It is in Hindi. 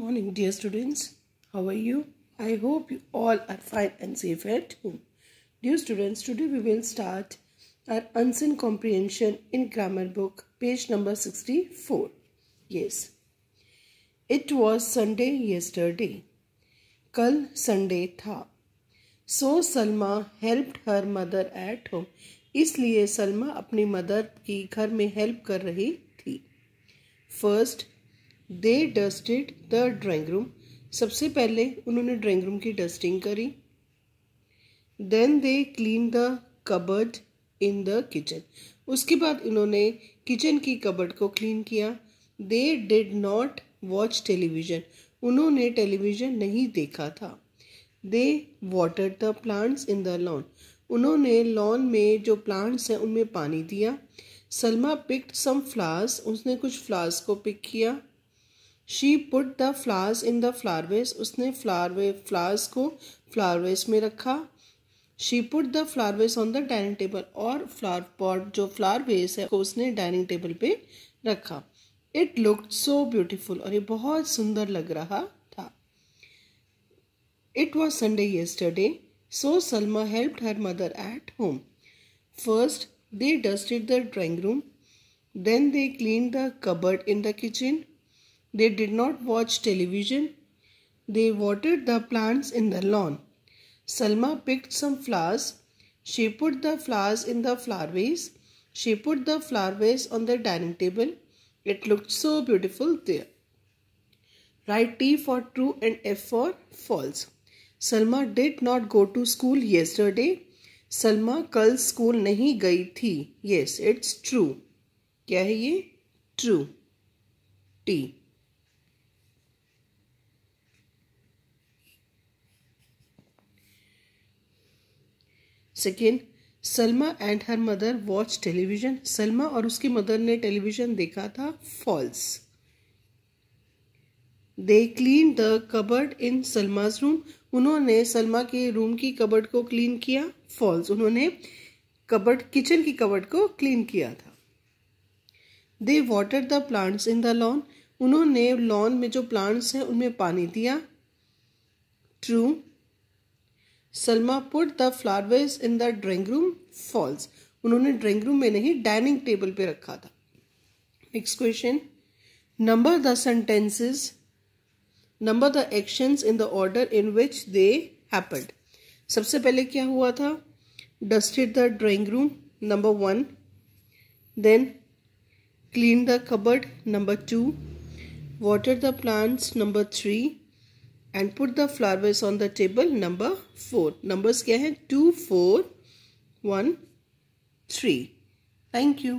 morning dear students how are you i hope you all are fine and safe at home dear students today we will start our unseen comprehension in grammar book page number 64 yes it was sunday yesterday kal sunday tha so salma helped her mother at home इसलिए सलमा अपनी मदर की घर में हेल्प कर रही थी First. They dusted the drawing room सबसे पहले उन्होंने ड्राइंग रूम की डस्टिंग करी then they clean the cupboard in the kitchen उसके बाद इन्होंने किचन की कबर्ड को क्लीन किया they did not watch television उन्होंने टेलीविज़न नहीं देखा था they water the plants in the lawn उन्होंने लॉन में जो प्लांट्स हैं उनमें पानी दिया सलमा पिक्ड सम फ्लावर्स उसने कुछ फ्लावर्स को पिक किया she put the flowers in the flower vase उसने फ्लावर वे फ्लावर्स को फ्लावर वेस में रखा she put the flower vase on the dining table और फ्लावर पॉट जो फ्लावर वेस है उसने डाइनिंग टेबल पे रखा इट लुक सो ब्यूटिफुल और ये बहुत सुंदर लग रहा था it was Sunday yesterday so Salma help her mother at home first they it the drawing room then they clean the cupboard in the kitchen They did not watch television. They watered the plants in the lawn. Salma picked some flowers. She put the flowers in the flower vase. She put the flower vase on the dining table. It looked so beautiful there. Write T for true and F for false. Salma did not go to school yesterday. Salma कल स्कूल नहीं गई थी येस इट्स ट्रू क्या है True. T. Second Salma and her mother watch television Salma और उसकी मदर ने टेलीविज़न देखा था false they clean the cupboard in Salma's room उन्होंने सलमा के रूम की कबर्ड को क्लीन किया फॉल्स उन्होंने कबर्ड किचन की कबर्ड को क्लीन किया था they water the plants in the lawn उन्होंने लॉन में जो प्लांट्स हैं उनमें पानी दिया true Salma put the flowers in the drawing room false उन्होंने ड्राइंग रूम में नहीं डाइनिंग टेबल पे रखा था next question number the sentences number the actions in the order in which they happened सबसे पहले क्या हुआ था dusted the drawing room number one then clean the cupboard number two water the plants number three and put the flowers on the table number 4. Numbers kya hai? 2, 4, 1, 3. Thank you.